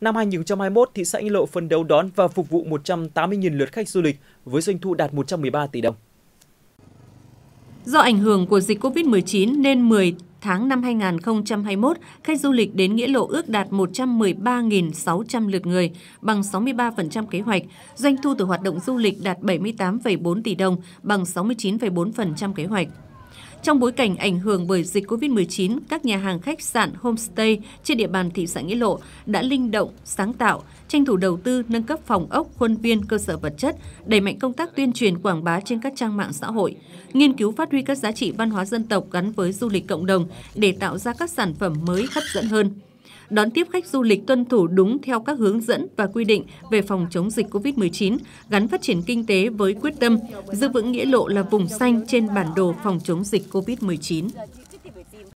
Năm 2021, thị xã Anh Lộ phấn đấu đón và phục vụ 180.000 lượt khách du lịch với doanh thu đạt 113 tỷ đồng. Do ảnh hưởng của dịch COVID-19 nên 10 tháng năm 2021, khách du lịch đến Nghĩa Lộ ước đạt 113.600 lượt người, bằng 63% kế hoạch. Doanh thu từ hoạt động du lịch đạt 78,4 tỷ đồng, bằng 69,4% kế hoạch. Trong bối cảnh ảnh hưởng bởi dịch COVID-19, các nhà hàng khách sạn homestay trên địa bàn thị xã Nghĩa Lộ đã linh động, sáng tạo, tranh thủ đầu tư nâng cấp phòng ốc, khuôn viên, cơ sở vật chất, đẩy mạnh công tác tuyên truyền quảng bá trên các trang mạng xã hội, nghiên cứu phát huy các giá trị văn hóa dân tộc gắn với du lịch cộng đồng để tạo ra các sản phẩm mới hấp dẫn hơn đón tiếp khách du lịch tuân thủ đúng theo các hướng dẫn và quy định về phòng chống dịch COVID-19, gắn phát triển kinh tế với quyết tâm giữ vững nghĩa lộ là vùng xanh trên bản đồ phòng chống dịch COVID-19.